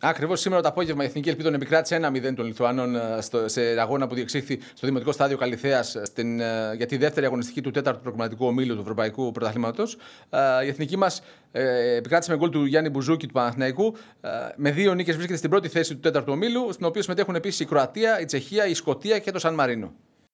Ακριβώς σήμερα το απόγευμα η Εθνική Ελπίδα επικράτησε 1-0 των Λιθουανών ε, σε αγώνα που διεξήχθη στο Δημοτικό Στάδιο Καλιθέα ε, ε, για τη δεύτερη αγωνιστική του τέταρτου προκριματικού ομίλου του Ευρωπαϊκού Πρωταθλήματος. Η Εθνική μας επικράτησε με γκολ του Γιάννη Μπουζούκη του Παναθηναϊκού. Με δύο νίκες βρίσκεται στην πρώτη θέση του τέταρτου ομίλου, στην οποία συμμετέχουν επίσης η Κροατία, η Τσεχία, η Σκοτία και το Σαν Μαρίνο.